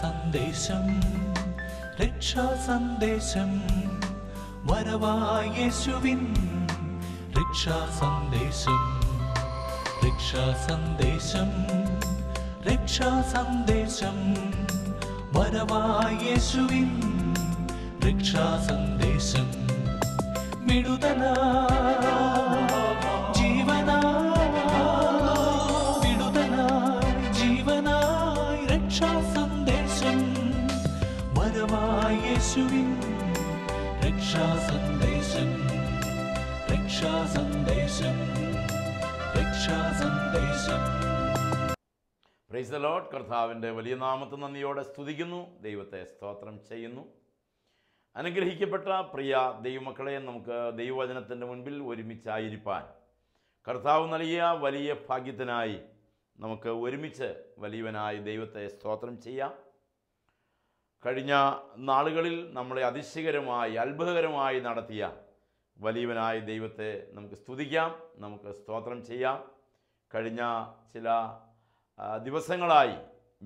സന്ദേശം രക്ഷാ സന്ദേശം വരവായേശുവിൻ രക്ഷാ സന്ദേശം രക്ഷാ സന്ദേശം രക്ഷാ സന്ദേശം വരവായേശുവിൻ രക്ഷാ സന്ദേശം വിടുതന ജീവന വിടുതന ജീവനായി രക്ഷാ സന്ദേശം വരവായേശുവിൻ രക്ഷാ സന്ദേശം രക്ഷാ സന്ദേശം രക്ഷാ സന്ദേശം പ്രൈസ് ദ ലോഡ് കർത്താവിൻ്റെ വലിയ നാമത്തെ നന്ദിയോടെ സ്തുതിക്കുന്നു ദൈവത്തെ സ്തോത്രം ചെയ്യുന്നു അനുഗ്രഹിക്കപ്പെട്ട പ്രിയ ദൈവമക്കളെ നമുക്ക് ദൈവവചനത്തിൻ്റെ മുൻപിൽ ഒരുമിച്ചായിരിക്കാൻ കർത്താവ് നൽകിയ വലിയ ഭാഗ്യത്തിനായി നമുക്ക് ഒരുമിച്ച് വലിയവനായി ദൈവത്തെ സ്തോത്രം ചെയ്യാം കഴിഞ്ഞ നാളുകളിൽ നമ്മളെ അതിശയകരമായി അത്ഭുതകരമായി നടത്തിയ വലിയവനായ ദൈവത്തെ നമുക്ക് സ്തുതിക്കാം നമുക്ക് സ്തോത്രം ചെയ്യാം കഴിഞ്ഞ ചില ദിവസങ്ങളായി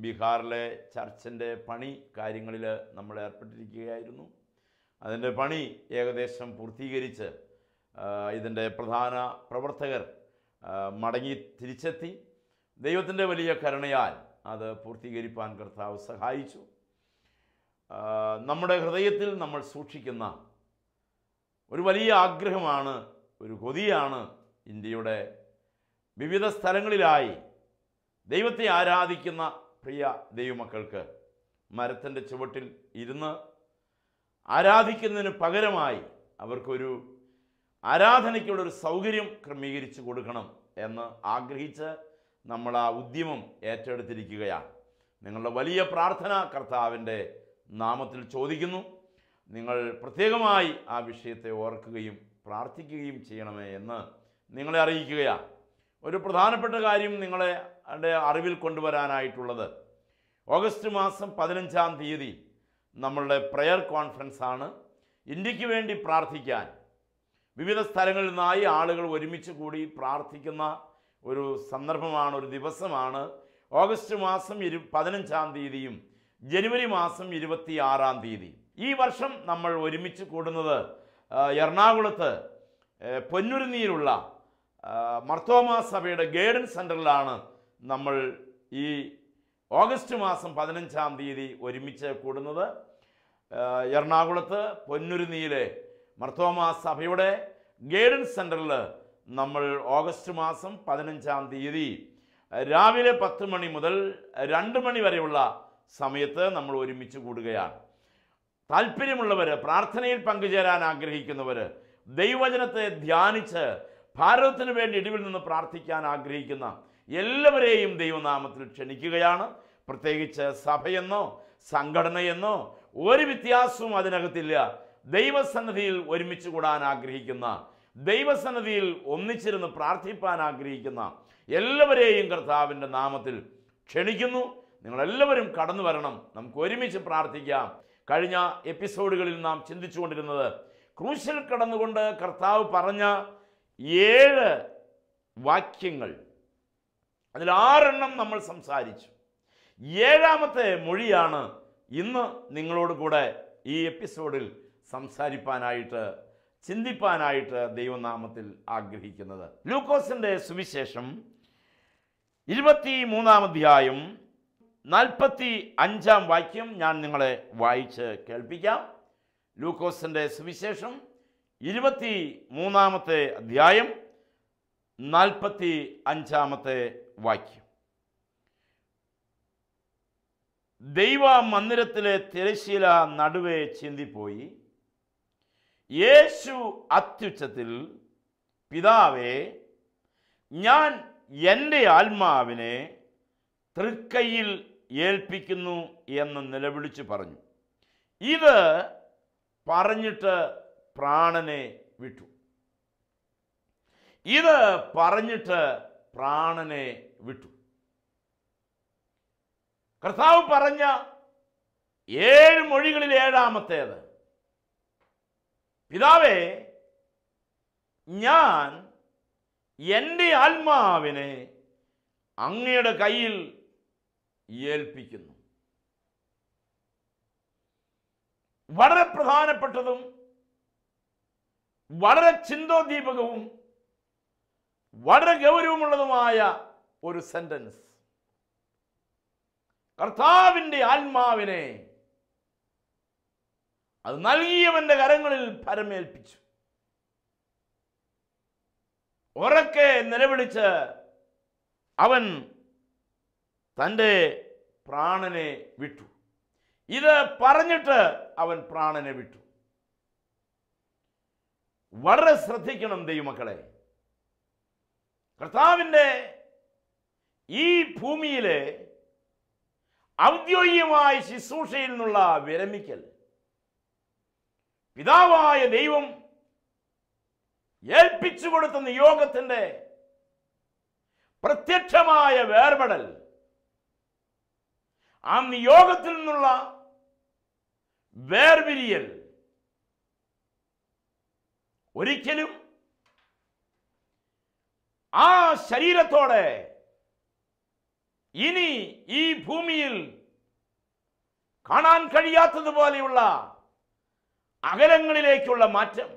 ബീഹാറിലെ ചർച്ചിൻ്റെ പണി കാര്യങ്ങളിൽ നമ്മൾ ഏർപ്പെട്ടിരിക്കുകയായിരുന്നു അതിൻ്റെ പണി ഏകദേശം പൂർത്തീകരിച്ച് ഇതിൻ്റെ പ്രധാന പ്രവർത്തകർ മടങ്ങി തിരിച്ചെത്തി ദൈവത്തിൻ്റെ വലിയ കരുണയാൽ അത് പൂർത്തീകരിപ്പാൻ കർത്താവ് സഹായിച്ചു നമ്മുടെ ഹൃദയത്തിൽ നമ്മൾ സൂക്ഷിക്കുന്ന ഒരു വലിയ ആഗ്രഹമാണ് ഒരു കൊതിയാണ് ഇന്ത്യയുടെ വിവിധ സ്ഥലങ്ങളിലായി ദൈവത്തെ ആരാധിക്കുന്ന പ്രിയ ദൈവമക്കൾക്ക് മരത്തിൻ്റെ ചുവട്ടിൽ ഇരുന്ന് ആരാധിക്കുന്നതിന് പകരമായി അവർക്കൊരു ആരാധനയ്ക്കുള്ള ഒരു സൗകര്യം ക്രമീകരിച്ചു കൊടുക്കണം എന്ന് ആഗ്രഹിച്ച് നമ്മൾ ആ ഉദ്യമം ഏറ്റെടുത്തിരിക്കുകയാണ് നിങ്ങളുടെ വലിയ പ്രാർത്ഥന കർത്താവിൻ്റെ നാമത്തിൽ ചോദിക്കുന്നു നിങ്ങൾ പ്രത്യേകമായി ആ വിഷയത്തെ ഓർക്കുകയും പ്രാർത്ഥിക്കുകയും ചെയ്യണമേ എന്ന് നിങ്ങളെ അറിയിക്കുകയാണ് ഒരു പ്രധാനപ്പെട്ട കാര്യം നിങ്ങളെ അറിവിൽ കൊണ്ടുവരാനായിട്ടുള്ളത് ഓഗസ്റ്റ് മാസം പതിനഞ്ചാം തീയതി നമ്മളുടെ പ്രെയർ കോൺഫറൻസ് ആണ് ഇന്ത്യക്ക് വേണ്ടി പ്രാർത്ഥിക്കാൻ വിവിധ സ്ഥലങ്ങളിൽ നിന്നായി ആളുകൾ ഒരുമിച്ച് കൂടി പ്രാർത്ഥിക്കുന്ന ഒരു സന്ദർഭമാണ് ഒരു ദിവസമാണ് ഓഗസ്റ്റ് മാസം ഇരു പതിനഞ്ചാം തീയതിയും ജനുവരി മാസം ഇരുപത്തി ആറാം തീയതി ഈ വർഷം നമ്മൾ ഒരുമിച്ച് കൂടുന്നത് എറണാകുളത്ത് പൊന്നുരുന്നിയിലുള്ള മർത്തോമാ സഭയുടെ ഗൈഡൻസ് സെൻറ്ററിലാണ് നമ്മൾ ഈ ഓഗസ്റ്റ് മാസം പതിനഞ്ചാം തീയതി ഒരുമിച്ച് കൂടുന്നത് എറണാകുളത്ത് പൊന്നുരുന്നിയിലെ മർത്തോമ സഭയുടെ ഗൈഡൻസ് സെൻറ്ററിൽ നമ്മൾ ഓഗസ്റ്റ് മാസം പതിനഞ്ചാം തീയതി രാവിലെ പത്ത് മണി മുതൽ രണ്ട് മണി വരെയുള്ള സമയത്ത് നമ്മൾ ഒരുമിച്ച് കൂടുകയാണ് താല്പര്യമുള്ളവർ പ്രാർത്ഥനയിൽ പങ്കുചേരാൻ ആഗ്രഹിക്കുന്നവർ ദൈവചനത്തെ ധ്യാനിച്ച് ഭാരതത്തിന് വേണ്ടി ഇടിവിൽ നിന്ന് പ്രാർത്ഥിക്കാൻ ആഗ്രഹിക്കുന്ന എല്ലാവരെയും ദൈവനാമത്തിൽ ക്ഷണിക്കുകയാണ് പ്രത്യേകിച്ച് സഭയെന്നോ സംഘടനയെന്നോ ഒരു വ്യത്യാസവും അതിനകത്തില്ല ദൈവസന്നിധിയിൽ ഒരുമിച്ച് കൂടാൻ ആഗ്രഹിക്കുന്ന ദൈവസന്നിധിയിൽ ഒന്നിച്ചിരുന്ന് പ്രാർത്ഥിപ്പാൻ ആഗ്രഹിക്കുന്ന എല്ലാവരെയും കർത്താവിൻ്റെ നാമത്തിൽ ക്ഷണിക്കുന്നു നിങ്ങളെല്ലാവരും കടന്നു വരണം നമുക്ക് ഒരുമിച്ച് പ്രാർത്ഥിക്കാം കഴിഞ്ഞ എപ്പിസോഡുകളിൽ നാം ചിന്തിച്ചുകൊണ്ടിരുന്നത് ക്രൂശിൽ കടന്നുകൊണ്ട് കർത്താവ് പറഞ്ഞ ഏഴ് വാക്യങ്ങൾ അതിൽ ആറെണ്ണം നമ്മൾ സംസാരിച്ചു ഏഴാമത്തെ മൊഴിയാണ് ഇന്ന് നിങ്ങളോട് കൂടെ ഈ എപ്പിസോഡിൽ സംസാരിപ്പാനായിട്ട് ചിന്തിപ്പാനായിട്ട് ദൈവനാമത്തിൽ ആഗ്രഹിക്കുന്നത് ലൂക്കോസിൻ്റെ സുവിശേഷം ഇരുപത്തി മൂന്നാം അധ്യായം നാൽപ്പത്തി അഞ്ചാം വാക്യം ഞാൻ നിങ്ങളെ വായിച്ച് കേൾപ്പിക്കാം ലൂക്കോസിൻ്റെ സുവിശേഷം ഇരുപത്തി മൂന്നാമത്തെ അധ്യായം നാൽപ്പത്തി അഞ്ചാമത്തെ വാക്യം ദൈവ മന്ദിരത്തിലെ തിരശീല നടുവേ ചിന്തിപ്പോയി യേശു അത്യുച്ചത്തിൽ പിതാവേ ഞാൻ എൻ്റെ ആത്മാവിനെ തൃക്കയിൽ ഏൽപ്പിക്കുന്നു എന്ന് നിലവിളിച്ച് പറഞ്ഞു ഇത് പറഞ്ഞിട്ട് പ്രാണനെ വിട്ടു ഇത് പറഞ്ഞിട്ട് പ്രാണനെ വിട്ടു കർത്താവ് പറഞ്ഞ ഏഴ് മൊഴികളിൽ ഏഴാമത്തേത് പിതാവേ ഞാൻ എൻ്റെ ആത്മാവിനെ അങ്ങയുടെ കയ്യിൽ ഏൽപ്പിക്കുന്നു വളരെ പ്രധാനപ്പെട്ടതും വളരെ ചിന്തോദ്ദീപകവും വളരെ ഗൗരവമുള്ളതുമായ ഒരു സെന്റൻസ് കർത്താവിൻ്റെ ആത്മാവിനെ അത് നൽകിയവൻ്റെ കരങ്ങളിൽ പരമേൽപ്പിച്ചു ഉറക്കെ നിലവിളിച്ച് അവൻ തൻ്റെ പ്രാണനെ വിട്ടു ഇത് പറഞ്ഞിട്ട് അവൻ പ്രാണനെ വിട്ടു വളരെ ശ്രദ്ധിക്കണം ദൈവമക്കളെ കർത്താവിൻ്റെ ഈ ഭൂമിയിലെ ഔദ്യോഗികമായ ശുശ്രൂഷയിൽ നിന്നുള്ള വിരമിക്കൽ പിതാവായ ദൈവം ഏൽപ്പിച്ചു കൊടുത്ത നിയോഗത്തിൻ്റെ പ്രത്യക്ഷമായ വേർപെടൽ ആ നിയോഗത്തിൽ നിന്നുള്ള വേർവിരിയൽ ഒരിക്കലും ആ ശരീരത്തോടെ ഇനി ഈ ഭൂമിയിൽ കാണാൻ കഴിയാത്തതുപോലെയുള്ള അകലങ്ങളിലേക്കുള്ള മാറ്റം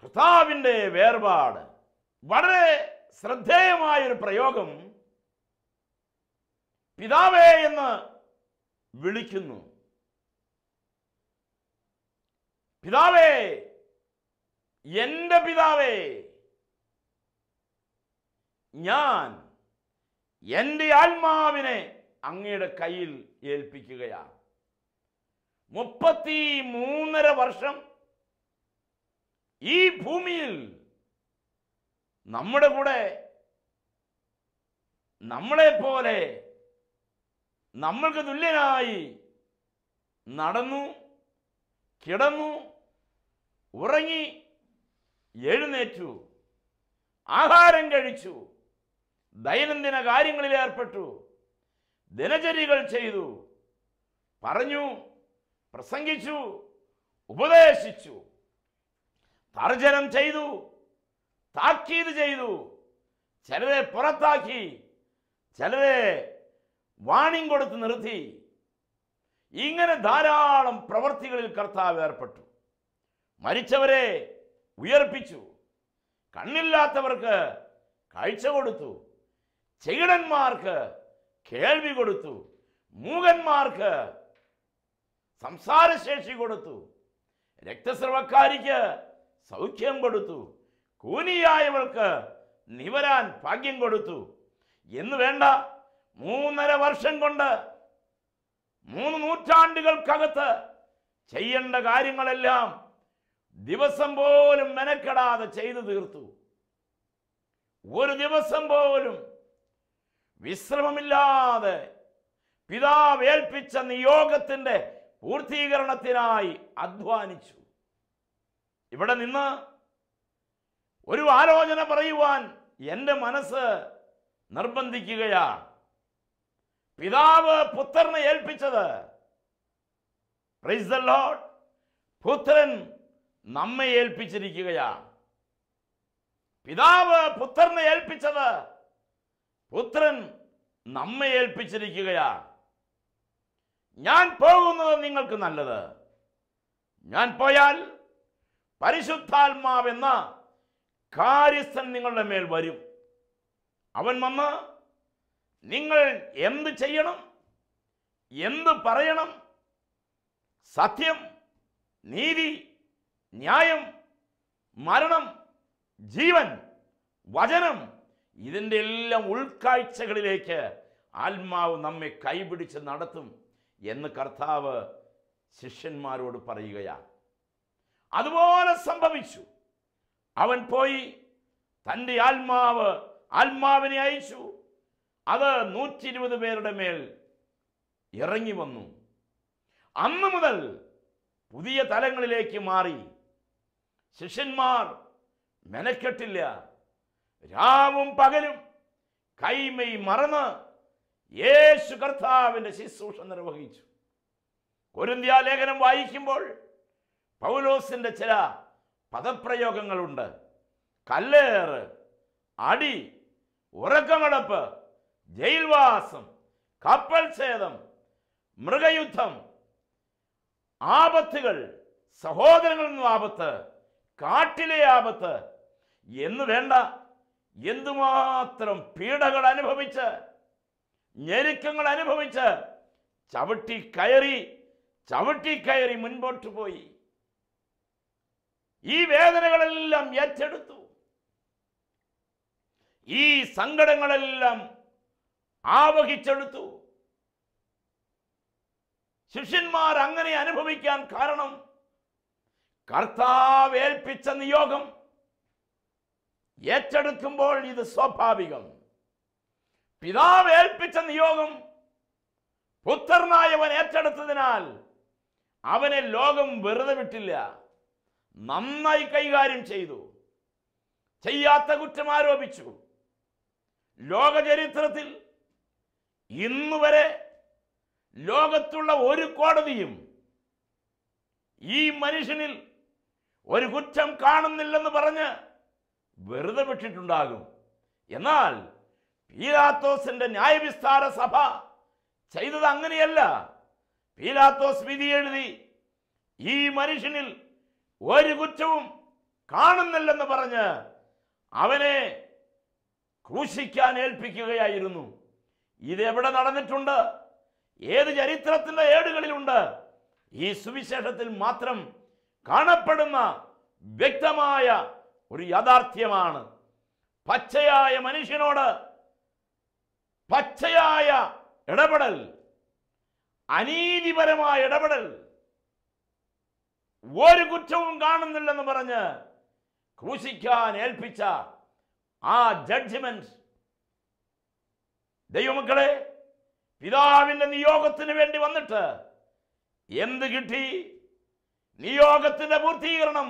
കർത്താവിൻ്റെ വേർപാട് വളരെ ശ്രദ്ധേയമായൊരു പ്രയോഗം പിതാവേ എന്ന് വിളിക്കുന്നു പിതാവേ എൻ്റെ പിതാവേ ഞാൻ എൻ്റെ ആത്മാവിനെ അങ്ങയുടെ കയ്യിൽ ഏൽപ്പിക്കുകയാണ് മുപ്പത്തി മൂന്നര വർഷം ഈ ഭൂമിയിൽ നമ്മുടെ കൂടെ നമ്മളെപ്പോലെ നമ്മൾക്ക് തുല്യനായി നടന്നു കിടന്നു ഉറങ്ങി എഴുന്നേറ്റു ആഹാരം കഴിച്ചു ദൈനംദിന കാര്യങ്ങളിൽ ഏർപ്പെട്ടു ദിനചര്യകൾ ചെയ്തു പറഞ്ഞു പ്രസംഗിച്ചു ഉപദേശിച്ചു തർജനം ചെയ്തു താക്കീത് ചെയ്തു ചിലരെ പുറത്താക്കി ചിലരെ വാണിംഗ് കൊടുത്ത് നിർത്തി ഇങ്ങനെ ധാരാളം പ്രവൃത്തികളിൽ കർത്താവ് ഏർപ്പെട്ടു മരിച്ചവരെ ഉയർപ്പിച്ചു കണ്ണില്ലാത്തവർക്ക് കാഴ്ച കൊടുത്തു ചെകിടന്മാർക്ക് കേൾവി കൊടുത്തു മൂകന്മാർക്ക് സംസാരശേഷി കൊടുത്തു രക്തസ്രവക്കാരിക്ക് സൗഖ്യം കൊടുത്തു കൂനിയായവൾക്ക് നിവരാൻ ഭാഗ്യം കൊടുത്തു എന്ന് വേണ്ട മൂന്നര വർഷം കൊണ്ട് മൂന്ന് നൂറ്റാണ്ടുകൾക്കകത്ത് ചെയ്യേണ്ട കാര്യങ്ങളെല്ലാം ദിവസം പോലും മെനക്കെടാതെ ചെയ്തു തീർത്തു ഒരു ദിവസം പോലും വിശ്രമമില്ലാതെ പിതാവ് ഏൽപ്പിച്ച നിയോഗത്തിൻ്റെ പൂർത്തീകരണത്തിനായി അധ്വാനിച്ചു ഇവിടെ നിന്ന് ഒരു ആലോചന പറയുവാൻ എൻ്റെ മനസ്സ് നിർബന്ധിക്കുകയാണ് പിതാവ് പുത്രനെ ഏൽപ്പിച്ചത് പുത്രൻ നമ്മെ ഏൽപ്പിച്ചിരിക്കുകയാണ് പിതാവ് പുത്രനെ ഏൽപ്പിച്ചത് പുത്രൻ നമ്മെ ഏൽപ്പിച്ചിരിക്കുകയാണ് ഞാൻ പോകുന്നത് നിങ്ങൾക്ക് നല്ലത് ഞാൻ പോയാൽ പരിശുദ്ധാത്മാവെന്ന കാര്യസ്ഥൻ നിങ്ങളുടെ മേൽ വരും അവൻ വന്ന് നിങ്ങൾ എന്ത് ചെയ്യണം എന്ത് പറയണം സത്യം നീതി ന്യായം മരണം ജീവൻ വചനം ഇതിൻ്റെ എല്ലാം ഉൾക്കാഴ്ചകളിലേക്ക് ആത്മാവ് നമ്മെ കൈപിടിച്ച് നടത്തും എന്ന് കർത്താവ് ശിഷ്യന്മാരോട് പറയുകയാണ് അതുപോലെ സംഭവിച്ചു അവൻ പോയി തൻ്റെ ആത്മാവ് ആത്മാവിനെ അയച്ചു അത് നൂറ്റി ഇരുപത് പേരുടെ മേൽ ഇറങ്ങി വന്നു അന്ന് മുതൽ പുതിയ തലങ്ങളിലേക്ക് മാറി ശിഷ്യന്മാർ മെനക്കെട്ടില്ല രാവും പകലും കൈമൈ മറന്ന് യേശു കർത്താവിൻ്റെ ശുശ്രൂഷ നിർവഹിച്ചു കൊരിന്ത്യ ലേഖനം വായിക്കുമ്പോൾ പൗലോസിൻ്റെ ചില പദപ്രയോഗങ്ങളുണ്ട് കല്ലേറ് അടി ഉറക്കമടപ്പ് ജയിൽവാസം കപ്പൽ ഛേദം മൃഗയുദ്ധം ആപത്തുകൾ സഹോദരങ്ങളിൽ നിന്നും ആപത്ത് കാട്ടിലെ ആപത്ത് എന്ന് വേണ്ട എന്തുമാത്രം പീഡകൾ അനുഭവിച്ച് ഞെരുക്കങ്ങൾ അനുഭവിച്ച് ചവിട്ടി കയറി ചവിട്ടി കയറി മുൻപോട്ട് പോയി ഈ വേദനകളെല്ലാം ഏറ്റെടുത്തു ഈ സങ്കടങ്ങളെല്ലാം ആവഹിച്ചെടുത്തു ശിഷ്യന്മാർ അങ്ങനെ അനുഭവിക്കാൻ കാരണം കർത്താവ് ഏൽപ്പിച്ച നിയോഗം ഏറ്റെടുക്കുമ്പോൾ ഇത് സ്വാഭാവികം പിതാവ് ഏൽപ്പിച്ച നിയോഗം പുത്രനായവൻ ഏറ്റെടുത്തതിനാൽ അവനെ ലോകം വെറുതെ വിട്ടില്ല നന്നായി കൈകാര്യം ചെയ്തു ചെയ്യാത്ത കുറ്റം ആരോപിച്ചു ലോകചരിത്രത്തിൽ ഇന്നുവരെ ലോകത്തുള്ള ഒരു കോടതിയും ഈ മനുഷ്യനിൽ ഒരു കുറ്റം കാണുന്നില്ലെന്ന് പറഞ്ഞ് വെറുതെ വിട്ടിട്ടുണ്ടാകും എന്നാൽ പീലാത്തോസിന്റെ ന്യായവിസ്താര സഭ ചെയ്തത് അങ്ങനെയല്ല പീലാത്തോസ് വിധി എഴുതി ഈ മനുഷ്യനിൽ ഒരു കുറ്റവും കാണുന്നില്ലെന്ന് പറഞ്ഞ് അവനെ ക്രൂശിക്കാൻ ഏൽപ്പിക്കുകയായിരുന്നു ഇതെവിടെ നടന്നിട്ടുണ്ട് ഏത് ചരിത്രത്തിൻ്റെ ഏടുകളിലുണ്ട് ഈ സുവിശേഷത്തിൽ മാത്രം കാണപ്പെടുന്ന വ്യക്തമായ ഒരു യാഥാർത്ഥ്യമാണ് പച്ചയായ മനുഷ്യനോട് പച്ചയായ ഇടപെടൽ അനീതിപരമായ ഇടപെടൽ ഒരു കുറ്റവും കാണുന്നില്ലെന്ന് പറഞ്ഞ് ക്രൂശിക്കാൻ ഏൽപ്പിച്ച ആ ജഡ്ജ്മെന്റ് ദൈവമക്കളെ പിതാവിൻ്റെ നിയോഗത്തിന് വേണ്ടി വന്നിട്ട് എന്ത് കിട്ടി നിയോഗത്തിൻ്റെ പൂർത്തീകരണം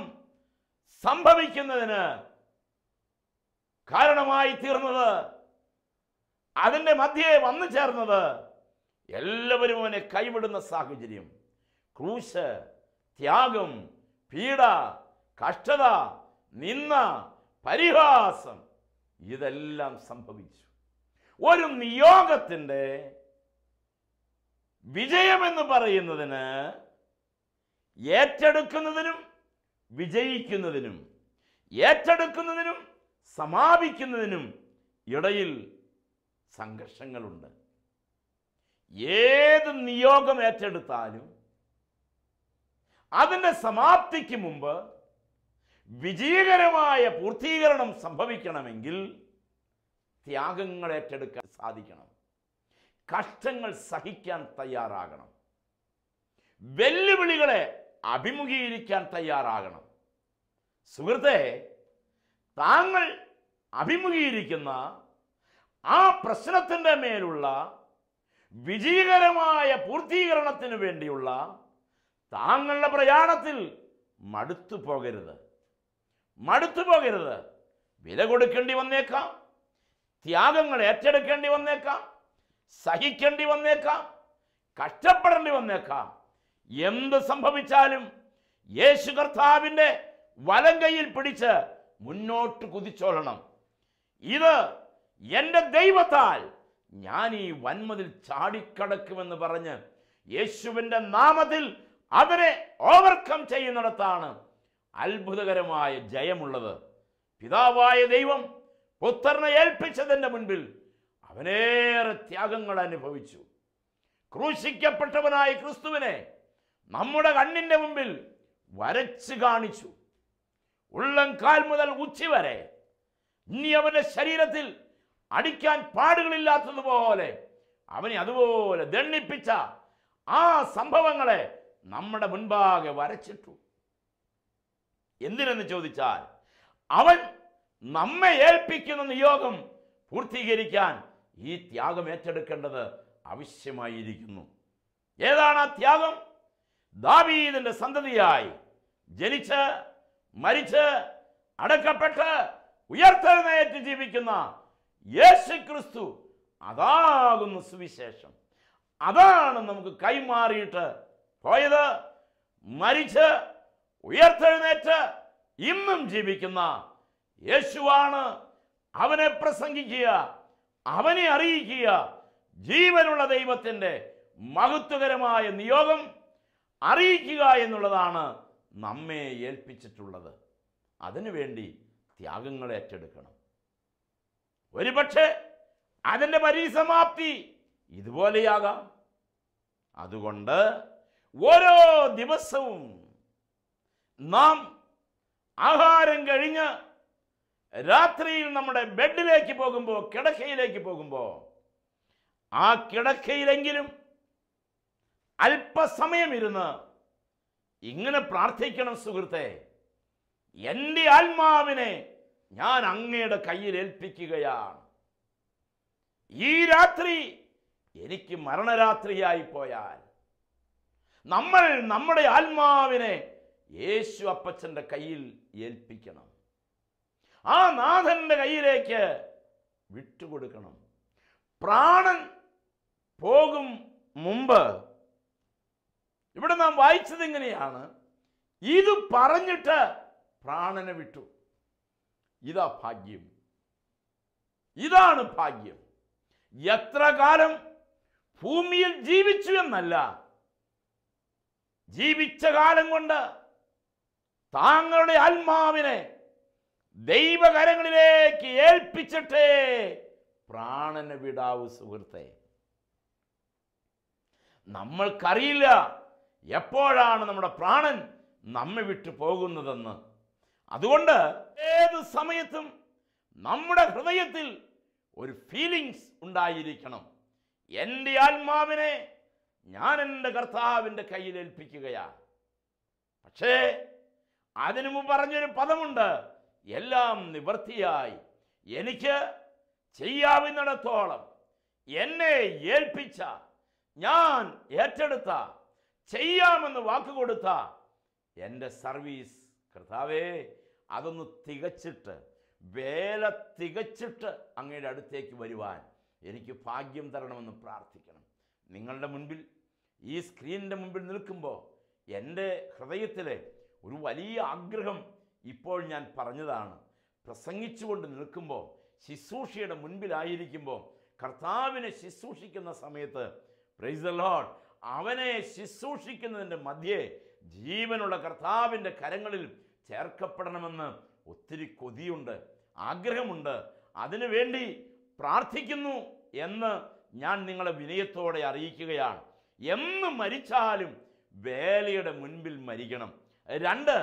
സംഭവിക്കുന്നതിന് കാരണമായി തീർന്നത് അതിൻ്റെ മധ്യേ വന്നു ചേർന്നത് എല്ലാവരും അവനെ കൈവിടുന്ന സാഹചര്യം ക്രൂശ് ത്യാഗം പീഡ കഷ്ടത നിന്ന പരിഹാസം ഇതെല്ലാം സംഭവിച്ചു ഒരു നിയോഗത്തിൻ്റെ വിജയമെന്ന് പറയുന്നതിന് ഏറ്റെടുക്കുന്നതിനും വിജയിക്കുന്നതിനും ഏറ്റെടുക്കുന്നതിനും സമാപിക്കുന്നതിനും ഇടയിൽ സംഘർഷങ്ങളുണ്ട് ഏത് നിയോഗം ഏറ്റെടുത്താലും അതിൻ്റെ സമാപ്തിക്ക് മുമ്പ് വിജയകരമായ പൂർത്തീകരണം സംഭവിക്കണമെങ്കിൽ ത്യാഗങ്ങൾ ഏറ്റെടുക്കാൻ സാധിക്കണം കഷ്ടങ്ങൾ സഹിക്കാൻ തയ്യാറാകണം വെല്ലുവിളികളെ അഭിമുഖീകരിക്കാൻ തയ്യാറാകണം സുഹൃത്തെ താങ്കൾ അഭിമുഖീകരിക്കുന്ന ആ പ്രശ്നത്തിൻ്റെ മേലുള്ള വിജയകരമായ പൂർത്തീകരണത്തിന് വേണ്ടിയുള്ള താങ്കളുടെ പ്രയാണത്തിൽ മടുത്തു പോകരുത് മടുത്തു പോകരുത് വില കൊടുക്കേണ്ടി വന്നേക്കാം ത്യാഗങ്ങൾ ഏറ്റെടുക്കേണ്ടി വന്നേക്കാം സഹിക്കേണ്ടി വന്നേക്കാം കഷ്ടപ്പെടേണ്ടി വന്നേക്കാം എന്ത് സംഭവിച്ചാലും യേശു കർത്താവിൻ്റെ വലം കയ്യിൽ പിടിച്ച് മുന്നോട്ട് കുതിച്ചോളണം ഇത് എൻ്റെ ദൈവത്താൽ ഞാൻ ഈ വന്മതിൽ ചാടിക്കടക്കുമെന്ന് പറഞ്ഞ് യേശുവിൻ്റെ നാമത്തിൽ അവരെ ഓവർകം ചെയ്യുന്നിടത്താണ് അത്ഭുതകരമായ ജയമുള്ളത് പിതാവായ ദൈവം പുത്രനെ ഏൽപ്പിച്ചതിൻ്റെ മുൻപിൽ അവനേറെ ത്യാഗങ്ങൾ അനുഭവിച്ചു ക്രൂശിക്കപ്പെട്ടവനായ ക്രിസ്തുവിനെ നമ്മുടെ കണ്ണിൻ്റെ മുമ്പിൽ വരച്ച് കാണിച്ചു ഉള്ളം കാൽ മുതൽ ഉച്ചി വരെ ഇനി അവൻ്റെ ശരീരത്തിൽ അടിക്കാൻ പാടുകളില്ലാത്തതുപോലെ അവനെ അതുപോലെ ദണ്ണിപ്പിച്ച ആ സംഭവങ്ങളെ നമ്മുടെ മുൻപാകെ വരച്ചിട്ടു എന്തിനെന്ന് ചോദിച്ചാൽ അവൻ നമ്മെ ഏൽപ്പിക്കുന്ന നിയോഗം പൂർത്തീകരിക്കാൻ ഈ ത്യാഗം ഏറ്റെടുക്കേണ്ടത് ആവശ്യമായിരിക്കുന്നു ഏതാണ് ആ ത്യാഗം ദാവീദിന്റെ സന്തതിയായി ജനിച്ച് മരിച്ച് അടക്കപ്പെട്ട് ഉയർത്തെഴുന്നേറ്റ് ജീവിക്കുന്ന യേശു ക്രിസ്തു അതാകുന്നു സുവിശേഷം അതാണ് നമുക്ക് കൈമാറിയിട്ട് പോയത് മരിച്ച് ഉയർത്തെഴുന്നേറ്റ് ഇന്നും ജീവിക്കുന്ന യേശുവാണ് അവനെ പ്രസംഗിക്കുക അവനെ അറിയിക്കുക ജീവനുള്ള ദൈവത്തിൻ്റെ മഹത്വകരമായ നിയോഗം അറിയിക്കുക എന്നുള്ളതാണ് നമ്മെ ഏൽപ്പിച്ചിട്ടുള്ളത് അതിനുവേണ്ടി ത്യാഗങ്ങൾ ഏറ്റെടുക്കണം ഒരുപക്ഷെ അതിൻ്റെ പരിസമാപ്തി ഇതുപോലെയാകാം അതുകൊണ്ട് ഓരോ ദിവസവും നാം ആഹാരം കഴിഞ്ഞ് രാത്രിയിൽ നമ്മുടെ ബെഡിലേക്ക് പോകുമ്പോൾ കിടക്കയിലേക്ക് പോകുമ്പോൾ ആ കിടക്കയിലെങ്കിലും അല്പസമയം ഇരുന്ന് ഇങ്ങനെ പ്രാർത്ഥിക്കണം സുഹൃത്തെ എൻ്റെ ആത്മാവിനെ ഞാൻ അങ്ങയുടെ കയ്യിൽ ഏൽപ്പിക്കുകയാണ് ഈ രാത്രി എനിക്ക് മരണരാത്രിയായി പോയാൽ നമ്മൾ നമ്മുടെ ആത്മാവിനെ യേശു അപ്പച്ചൻ്റെ കയ്യിൽ ഏൽപ്പിക്കണം ആ നാഥൻ്റെ കയ്യിലേക്ക് വിട്ടുകൊടുക്കണം പ്രാണൻ പോകും മുമ്പ് ഇവിടെ നാം വായിച്ചത് എങ്ങനെയാണ് ഇത് പറഞ്ഞിട്ട് പ്രാണനെ വിട്ടു ഇതാ ഭാഗ്യം ഇതാണ് ഭാഗ്യം എത്ര കാലം ഭൂമിയിൽ ജീവിച്ചു എന്നല്ല ജീവിച്ച കാലം കൊണ്ട് താങ്കളുടെ ആത്മാവിനെ ദൈവകരങ്ങളിലേക്ക് ഏൽപ്പിച്ചിട്ടേ പ്രാണന വിടാവ് സുഹൃത്തെ നമ്മൾക്കറിയില്ല എപ്പോഴാണ് നമ്മുടെ പ്രാണൻ നമ്മെ വിട്ടു പോകുന്നതെന്ന് അതുകൊണ്ട് ഏത് സമയത്തും നമ്മുടെ ഹൃദയത്തിൽ ഒരു ഫീലിങ്സ് ഉണ്ടായിരിക്കണം എൻ്റെ ആത്മാവിനെ ഞാൻ എൻ്റെ കർത്താവിൻ്റെ കയ്യിൽ ഏൽപ്പിക്കുകയാണ് പക്ഷേ അതിനു മുമ്പ് പറഞ്ഞൊരു പദമുണ്ട് എല്ലാം നിവൃത്തിയായി എനിക്ക് ചെയ്യാവുന്നിടത്തോളം എന്നെ ഏൽപ്പിച്ച ഞാൻ ഏറ്റെടുത്ത ചെയ്യാമെന്ന് വാക്ക് കൊടുത്ത എൻ്റെ സർവീസ് കർത്താവേ അതൊന്ന് തികച്ചിട്ട് വേല തികച്ചിട്ട് അങ്ങയുടെ അടുത്തേക്ക് വരുവാൻ എനിക്ക് ഭാഗ്യം തരണമെന്ന് പ്രാർത്ഥിക്കണം നിങ്ങളുടെ മുൻപിൽ ഈ സ്ക്രീനിൻ്റെ മുമ്പിൽ നിൽക്കുമ്പോൾ എൻ്റെ ഹൃദയത്തിലെ ഒരു വലിയ ആഗ്രഹം ഇപ്പോൾ ഞാൻ പറഞ്ഞതാണ് പ്രസംഗിച്ചുകൊണ്ട് നിൽക്കുമ്പോൾ ശുശ്രൂഷയുടെ മുൻപിലായിരിക്കുമ്പോൾ കർത്താവിനെ ശുശ്രൂഷിക്കുന്ന സമയത്ത് പ്രൈസ് ദ ലോഡ് അവനെ ശുശ്രൂഷിക്കുന്നതിൻ്റെ മധ്യേ ജീവനുള്ള കർത്താവിൻ്റെ കരങ്ങളിൽ ചേർക്കപ്പെടണമെന്ന് ഒത്തിരി കൊതിയുണ്ട് ആഗ്രഹമുണ്ട് അതിനുവേണ്ടി പ്രാർത്ഥിക്കുന്നു എന്ന് ഞാൻ നിങ്ങളെ വിനയത്തോടെ അറിയിക്കുകയാണ് എന്ന് മരിച്ചാലും വേലയുടെ മുൻപിൽ മരിക്കണം രണ്ട്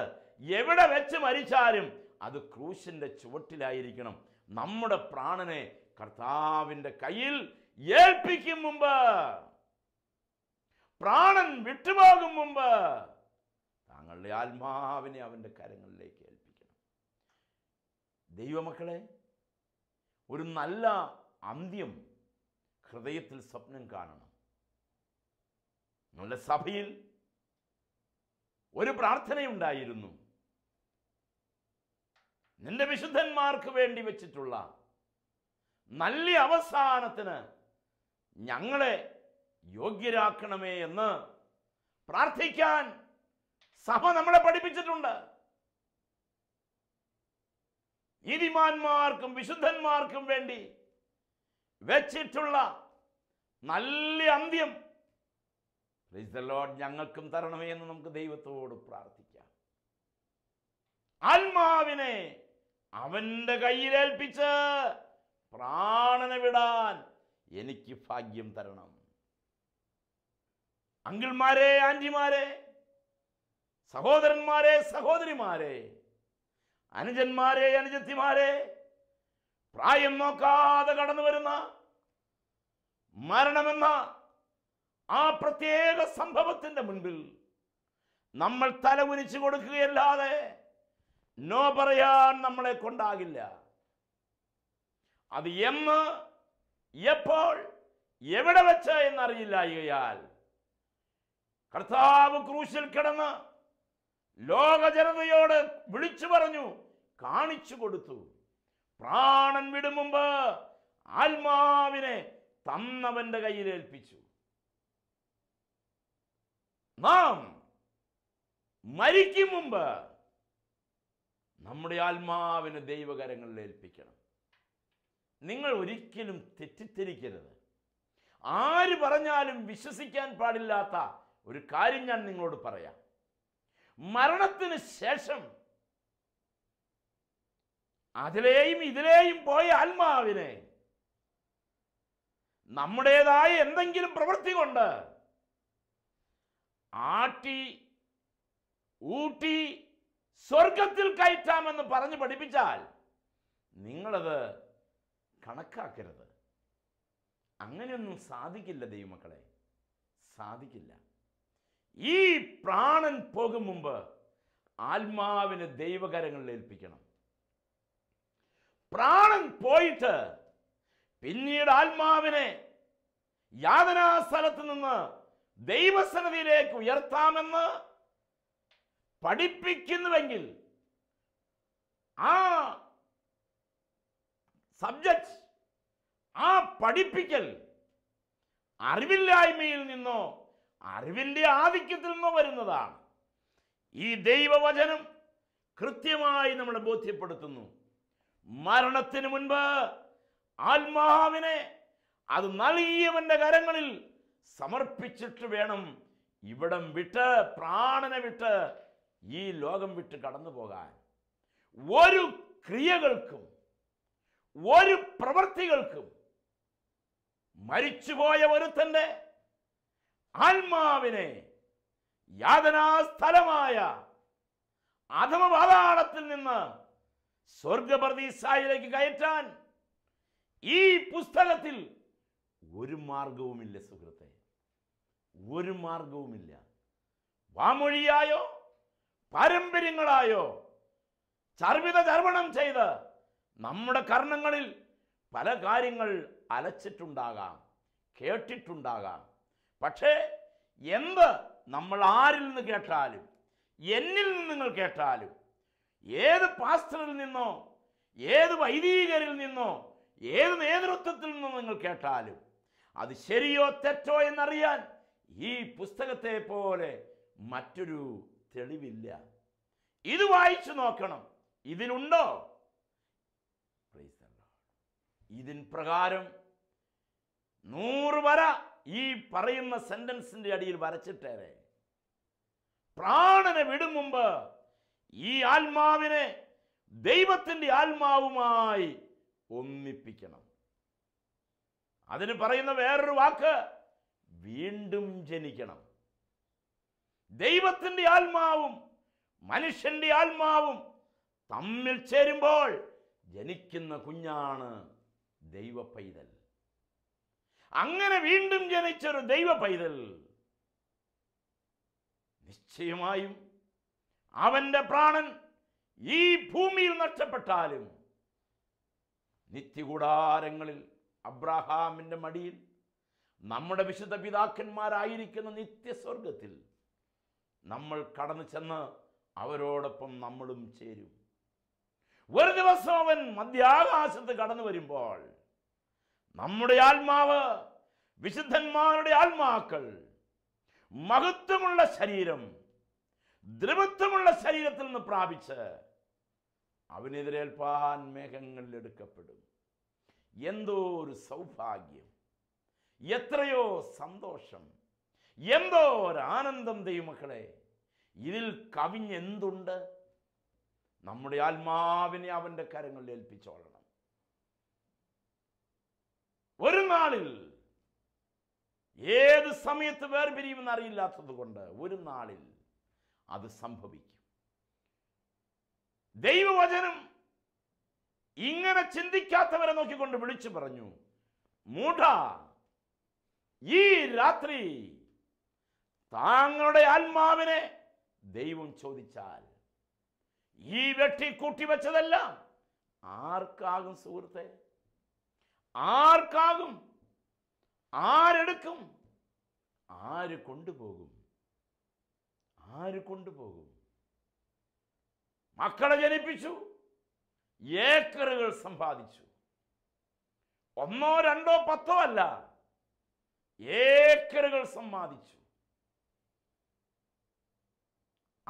എവിടെ വെച്ച് മരിച്ചാലും അത് ക്രൂശിൻ്റെ ചുവട്ടിലായിരിക്കണം നമ്മുടെ പ്രാണനെ കർത്താവിൻ്റെ കയ്യിൽ ഏൽപ്പിക്കും മുമ്പ് പ്രാണൻ വിട്ടുപോകും മുമ്പ് താങ്കളുടെ ആത്മാവിനെ അവൻ്റെ കരങ്ങളിലേക്ക് ഏൽപ്പിക്കണം ദൈവമക്കളെ ഒരു നല്ല അന്ത്യം ഹൃദയത്തിൽ സ്വപ്നം കാണണം നല്ല സഭയിൽ ഒരു പ്രാർത്ഥനയുണ്ടായിരുന്നു നിന്റെ വിശുദ്ധന്മാർക്ക് വേണ്ടി വെച്ചിട്ടുള്ള നല്ല അവസാനത്തിന് ഞങ്ങളെ യോഗ്യരാക്കണമേ എന്ന് പ്രാർത്ഥിക്കാൻ സഭ നമ്മളെ പഠിപ്പിച്ചിട്ടുണ്ട് നീതിമാന്മാർക്കും വിശുദ്ധന്മാർക്കും വേണ്ടി വെച്ചിട്ടുള്ള നല്ല അന്ത്യം ലോഡ് ഞങ്ങൾക്കും തരണമേ എന്ന് നമുക്ക് ദൈവത്തോട് പ്രാർത്ഥിക്കാം ആത്മാവിനെ അവൻ്റെ കയ്യിലേൽപ്പിച്ച് പ്രാണന വിടാൻ എനിക്ക് ഭാഗ്യം തരണം അങ്കിൾമാരെ ആൻറ്റിമാരെ സഹോദരന്മാരെ സഹോദരിമാരെ അനുജന്മാരെ അനുജത്തിമാരെ പ്രായം നോക്കാതെ കടന്നു വരുന്ന മരണമെന്ന ആ പ്രത്യേക സംഭവത്തിൻ്റെ മുൻപിൽ നമ്മൾ തല ഉരിച്ചു കൊടുക്കുകയല്ലാതെ നോ പറയാൻ നമ്മളെ കൊണ്ടാകില്ല അത് എന്ന് എപ്പോൾ എവിടെ വെച്ച് എന്നറിയില്ലായാൽ കർത്താവ് ക്രൂശിൽ കിടന്ന് ലോക ജനതയോട് വിളിച്ചു പറഞ്ഞു കാണിച്ചു കൊടുത്തു പ്രാണൻ വിടുമുമ്പ് ആത്മാവിനെ തന്നവന്റെ കയ്യിലേൽപ്പിച്ചു നാം മരിക്കും മുമ്പ് നമ്മുടെ ആത്മാവിനെ ദൈവകരങ്ങളിൽ ഏൽപ്പിക്കണം നിങ്ങൾ ഒരിക്കലും തെറ്റിദ്ധരിക്കരുത് ആര് പറഞ്ഞാലും വിശ്വസിക്കാൻ പാടില്ലാത്ത ഒരു കാര്യം ഞാൻ നിങ്ങളോട് പറയാം മരണത്തിന് ശേഷം അതിലെയും ഇതിലെയും പോയ ആത്മാവിനെ നമ്മുടേതായ എന്തെങ്കിലും പ്രവൃത്തി കൊണ്ട് ആട്ടി ഊട്ടി സ്വർഗത്തിൽ കയറ്റാമെന്ന് പറഞ്ഞ് പഠിപ്പിച്ചാൽ നിങ്ങളത് കണക്കാക്കരുത് അങ്ങനെയൊന്നും സാധിക്കില്ല ദൈവമക്കളെ സാധിക്കില്ല ഈ പ്രാണൻ പോകും മുമ്പ് ആത്മാവിനെ ദൈവകരങ്ങളിൽ ഏൽപ്പിക്കണം പ്രാണൻ പോയിട്ട് പിന്നീട് ആത്മാവിനെ യാതനാ സ്ഥലത്ത് നിന്ന് ദൈവസന്നിധിയിലേക്ക് ഉയർത്താമെന്ന് പഠിപ്പിക്കുന്നുവെങ്കിൽ ആ സബ്ജക്റ്റ് ആ പഠിപ്പിക്കൽ അറിവില്ലായ്മയിൽ നിന്നോ അറിവിൻ്റെ ആധിക്യത്തിൽ നിന്ന് വരുന്നതാണ് ഈ ദൈവവചനം കൃത്യമായി നമ്മളെ ബോധ്യപ്പെടുത്തുന്നു മരണത്തിന് മുൻപ് ആത്മാവിനെ അത് നൽകിയവൻ്റെ കരങ്ങളിൽ സമർപ്പിച്ചിട്ട് വേണം ഇവിടം വിട്ട് പ്രാണനെ വിട്ട് ഈ ലോകം വിട്ട് കടന്നു പോകാൻ ഒരു ക്രിയകൾക്കും ഒരു പ്രവൃത്തികൾക്കും മരിച്ചുപോയ ഒരുത്തൻ്റെ ആത്മാവിനെ യാതനാസ്ഥലമായ അധമപാതാളത്തിൽ നിന്ന് സ്വർഗപ്രതീസായിലേക്ക് കയറ്റാൻ ഈ പുസ്തകത്തിൽ ഒരു മാർഗവുമില്ല സുഹൃത്തെ ഒരു മാർഗവുമില്ല വാമൊഴിയായോ പാരമ്പര്യങ്ങളായോ ചർവിത ചർവണം ചെയ്ത് നമ്മുടെ കർണങ്ങളിൽ പല കാര്യങ്ങൾ അലച്ചിട്ടുണ്ടാകാം കേട്ടിട്ടുണ്ടാകാം പക്ഷേ എന്ത് നമ്മൾ ആരിൽ നിന്ന് കേട്ടാലും എന്നിൽ നിന്ന് നിങ്ങൾ കേട്ടാലും ഏത് പാസ്റ്ററിൽ നിന്നോ ഏത് വൈദികരിൽ നിന്നോ ഏത് നേതൃത്വത്തിൽ നിന്നോ നിങ്ങൾ കേട്ടാലും അത് ശരിയോ തെറ്റോ എന്നറിയാൻ ഈ പുസ്തകത്തെ പോലെ മറ്റൊരു തെളിവില്ല ഇത് വായിച്ചു നോക്കണം ഇതിലുണ്ടോ ഇതിൻ പ്രകാരം നൂറ് വര ഈ പറയുന്ന സെന്റൻസിന്റെ അടിയിൽ വരച്ചിട്ടേറെ പ്രാണനെ വിടും മുമ്പ് ഈ ആത്മാവിനെ ദൈവത്തിൻ്റെ ആത്മാവുമായി ഒന്നിപ്പിക്കണം അതിന് പറയുന്ന വേറൊരു വാക്ക് വീണ്ടും ജനിക്കണം ദൈവത്തിൻ്റെ ആത്മാവും മനുഷ്യൻ്റെ ആത്മാവും തമ്മിൽ ചേരുമ്പോൾ ജനിക്കുന്ന കുഞ്ഞാണ് ദൈവ അങ്ങനെ വീണ്ടും ജനിച്ചൊരു ദൈവ പൈതൽ നിശ്ചയമായും അവൻ്റെ പ്രാണൻ ഈ ഭൂമിയിൽ നഷ്ടപ്പെട്ടാലും നിത്യകൂടാരങ്ങളിൽ അബ്രഹാമിൻ്റെ മടിയിൽ നമ്മുടെ വിശുദ്ധ പിതാക്കന്മാരായിരിക്കുന്ന നിത്യസ്വർഗത്തിൽ നമ്മൾ കടന്നു ചെന്ന് അവരോടൊപ്പം നമ്മളും ചേരും ഒരു ദിവസം അവൻ മധ്യാകാശത്ത് കടന്നു വരുമ്പോൾ നമ്മുടെ ആത്മാവ് വിശുദ്ധന്മാരുടെ ആത്മാക്കൾ മഹത്വമുള്ള ശരീരം ദ്രവത്വമുള്ള ശരീരത്തിൽ നിന്ന് പ്രാപിച്ച് അവനെതിരേൽപ്പാൻ മേഘങ്ങളിൽ എടുക്കപ്പെടും എന്തോ ഒരു സൗഭാഗ്യം എത്രയോ സന്തോഷം എന്തോ ആനന്ദം ദൈവമക്കളെ ഇതിൽ കവിഞ്ഞെന്തുണ്ട് നമ്മുടെ ആത്മാവിനെ അവൻ്റെ കരങ്ങളിൽ ഏൽപ്പിച്ചോളണം നാളിൽ ഏത് സമയത്ത് വേർപിരിയുമെന്ന് അറിയില്ലാത്തത് കൊണ്ട് ഒരു നാളിൽ അത് സംഭവിക്കും ദൈവവചനം ഇങ്ങനെ ചിന്തിക്കാത്തവരെ നോക്കിക്കൊണ്ട് വിളിച്ചു പറഞ്ഞു മൂഢ ഈ രാത്രി താങ്കളുടെ ആത്മാവിനെ ദൈവം ചോദിച്ചാൽ ഈ വെട്ടി കൂട്ടിവെച്ചതെല്ലാം ആർക്കാകും സുഹൃത്തെ ആർക്കാകും ആരെടുക്കും ആര് കൊണ്ടുപോകും ആര് കൊണ്ടുപോകും മക്കളെ ജനിപ്പിച്ചു ഏക്കറുകൾ സമ്പാദിച്ചു ഒന്നോ രണ്ടോ പത്തോ അല്ല ഏക്കറുകൾ സമ്പാദിച്ചു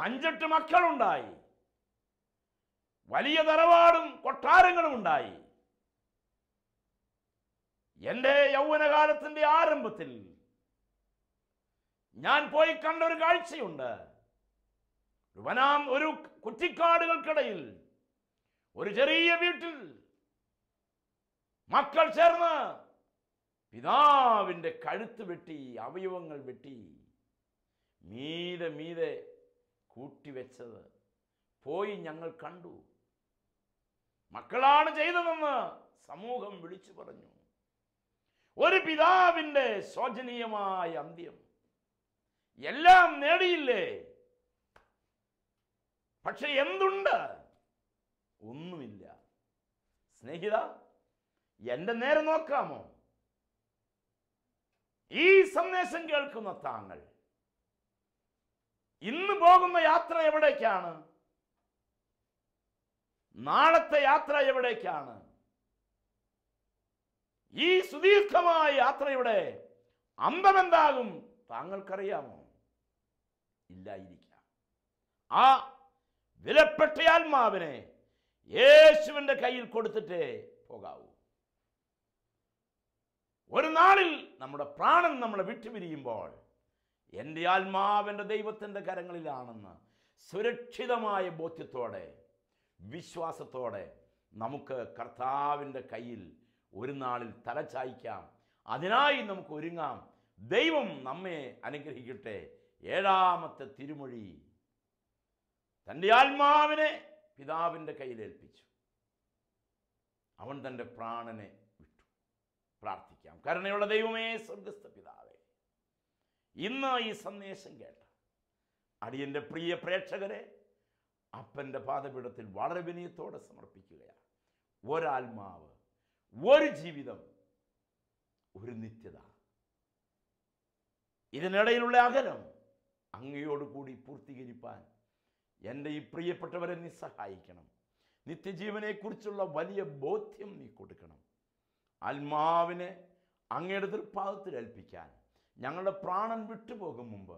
അഞ്ചെട്ട് മക്കളുണ്ടായി വലിയ തറവാടും കൊട്ടാരങ്ങളും ഉണ്ടായി എൻ്റെ യൗവനകാലത്തിൻ്റെ ആരംഭത്തിൽ ഞാൻ പോയി കണ്ട ഒരു കാഴ്ചയുണ്ട് ഒരു വനാം ഒരു കുറ്റിക്കാടുകൾക്കിടയിൽ ഒരു ചെറിയ വീട്ടിൽ മക്കൾ ചേർന്ന് പിതാവിൻ്റെ കഴുത്ത് വെട്ടി അവയവങ്ങൾ വെട്ടി മീതെ മീതെ കൂട്ടിവെച്ചത് പോയി ഞങ്ങൾ കണ്ടു മക്കളാണ് ചെയ്തതെന്ന് സമൂഹം വിളിച്ചു പറഞ്ഞു ഒരു പിതാവിൻ്റെ ശോചനീയമായ അന്ത്യം എല്ലാം നേടിയില്ലേ പക്ഷെ എന്തുണ്ട് ഒന്നുമില്ല സ്നേഹിത എൻ്റെ നേരെ നോക്കാമോ ഈ സന്ദേശം കേൾക്കുന്ന താങ്കൾ ഇന്ന് പോകുന്ന യാത്ര എവിടേക്കാണ് നാളത്തെ യാത്ര എവിടേക്കാണ് ഈ സുദീർഘമായ യാത്രയുടെ അന്തമെന്താകും താങ്കൾക്കറിയാമോ ഇല്ലായിരിക്കാം ആ വിലപ്പെട്ട ആത്മാവിനെ യേശുവിൻ്റെ കയ്യിൽ കൊടുത്തിട്ടേ പോകാവൂ ഒരു നാളിൽ നമ്മുടെ പ്രാണൻ നമ്മളെ വിട്ടുപിരിയുമ്പോൾ എൻ്റെ ആത്മാവിൻ്റെ ദൈവത്തിൻ്റെ കരങ്ങളിലാണെന്ന് സുരക്ഷിതമായ ബോധ്യത്തോടെ വിശ്വാസത്തോടെ നമുക്ക് കർത്താവിൻ്റെ കയ്യിൽ ഒരു നാളിൽ തലചായ്ക്കാം അതിനായി നമുക്ക് ഒരുങ്ങാം ദൈവം നമ്മെ അനുഗ്രഹിക്കട്ടെ ഏഴാമത്തെ തിരുമൊഴി തൻ്റെ ആത്മാവിനെ പിതാവിൻ്റെ കയ്യിലേൽപ്പിച്ചു അവൻ തൻ്റെ പ്രാണനെ വിട്ടു പ്രാർത്ഥിക്കാം കരുണയുള്ള ദൈവമേ സ്വർഗസ്ഥ പിതാവേ ഇന്ന് ഈ സന്ദേശം കേട്ട അടിയൻ്റെ പ്രിയ പ്രേക്ഷകരെ അപ്പൻ്റെ പാതപീഠത്തിൽ വളരെ വിനയത്തോടെ സമർപ്പിക്കുകയാണ് ഒരാത്മാവ് ഒരു ജീവിതം ഒരു നിത്യത ഇതിനിടയിലുള്ള അകലം കൂടി പൂർത്തീകരിപ്പാൻ എൻ്റെ ഈ പ്രിയപ്പെട്ടവരെ നീ സഹായിക്കണം നിത്യജീവനെക്കുറിച്ചുള്ള വലിയ ബോധ്യം നീ കൊടുക്കണം ആത്മാവിനെ അങ്ങയുടെ തൃപ്പാദത്തിൽ ഏൽപ്പിക്കാൻ ഞങ്ങളുടെ പ്രാണൻ വിട്ടുപോകും മുമ്പ്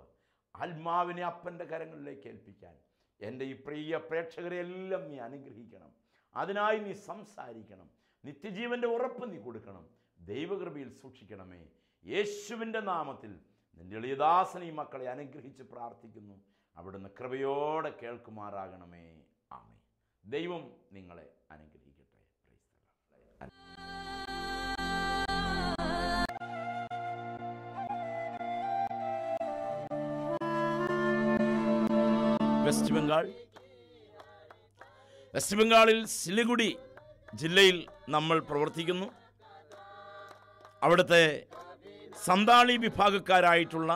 ആത്മാവിനെ അപ്പൻ്റെ കരങ്ങളിലേക്ക് ഏൽപ്പിക്കാൻ എൻ്റെ ഈ പ്രിയ പ്രേക്ഷകരെ എല്ലാം നീ അനുഗ്രഹിക്കണം അതിനായി നീ സംസാരിക്കണം നിത്യജീവൻ്റെ ഉറപ്പ് നീ കൊടുക്കണം ദൈവകൃപയിൽ സൂക്ഷിക്കണമേ യേശുവിൻ്റെ നാമത്തിൽ നിൻ്റെ എളിയദാസന ഈ മക്കളെ അനുഗ്രഹിച്ച് പ്രാർത്ഥിക്കുന്നു അവിടുന്ന് കൃപയോടെ കേൾക്കുമാറാകണമേ ആമേ ദൈവം നിങ്ങളെ അനുഗ്രഹിക്കട്ടെ വെസ്റ്റ് ബംഗാൾ വെസ്റ്റ് ബംഗാളിൽ സിലിഗുഡി ജില്ലയിൽ നമ്മൾ പ്രവർത്തിക്കുന്നു അവിടുത്തെ സന്താളി വിഭാഗക്കാരായിട്ടുള്ള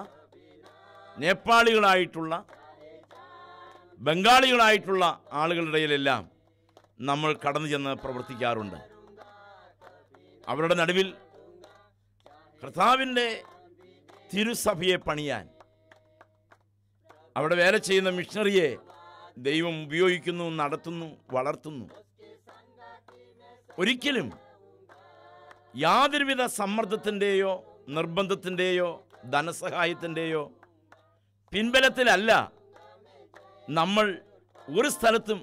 നേപ്പാളികളായിട്ടുള്ള ബംഗാളികളായിട്ടുള്ള ആളുകളുടെ ഇടയിലെല്ലാം നമ്മൾ കടന്നു ചെന്ന് പ്രവർത്തിക്കാറുണ്ട് അവരുടെ നടുവിൽ കർത്താവിൻ്റെ തിരുസഭയെ പണിയാൻ അവിടെ വേല ചെയ്യുന്ന മിഷണറിയെ ദൈവം ഉപയോഗിക്കുന്നു നടത്തുന്നു വളർത്തുന്നു ഒരിക്കലും യാതൊരുവിധ സമ്മർദ്ദത്തിൻ്റെയോ നിർബന്ധത്തിൻ്റെയോ ധനസഹായത്തിൻ്റെയോ പിൻബലത്തിലല്ല നമ്മൾ ഒരു സ്ഥലത്തും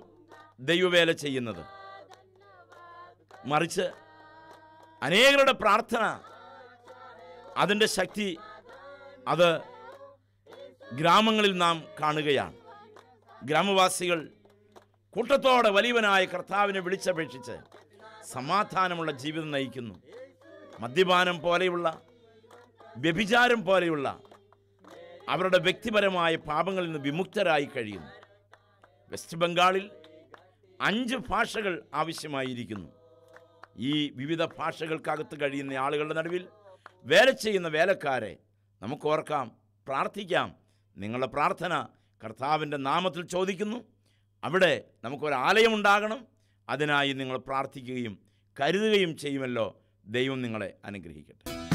ദൈവവേല ചെയ്യുന്നത് മറിച്ച് അനേകരുടെ പ്രാർത്ഥന അതിൻ്റെ ശക്തി അത് ഗ്രാമങ്ങളിൽ നാം കാണുകയാണ് ഗ്രാമവാസികൾ കൂട്ടത്തോടെ വലിയവനായ കർത്താവിനെ വിളിച്ചപേക്ഷിച്ച് സമാധാനമുള്ള ജീവിതം നയിക്കുന്നു മദ്യപാനം പോലെയുള്ള വ്യഭിചാരം പോലെയുള്ള അവരുടെ വ്യക്തിപരമായ പാപങ്ങളിൽ നിന്ന് വിമുക്തരായി കഴിയുന്നു വെസ്റ്റ് ബംഗാളിൽ അഞ്ച് ഭാഷകൾ ആവശ്യമായിരിക്കുന്നു ഈ വിവിധ ഭാഷകൾക്കകത്ത് കഴിയുന്ന ആളുകളുടെ നടുവിൽ വേല ചെയ്യുന്ന വേലക്കാരെ നമുക്ക് ഓർക്കാം പ്രാർത്ഥിക്കാം നിങ്ങളുടെ പ്രാർത്ഥന കർത്താവിൻ്റെ നാമത്തിൽ ചോദിക്കുന്നു അവിടെ നമുക്കൊരു ആലയം ഉണ്ടാകണം അതിനായി നിങ്ങൾ പ്രാർത്ഥിക്കുകയും കരുതുകയും ചെയ്യുമല്ലോ ദൈവം നിങ്ങളെ അനുഗ്രഹിക്കട്ടെ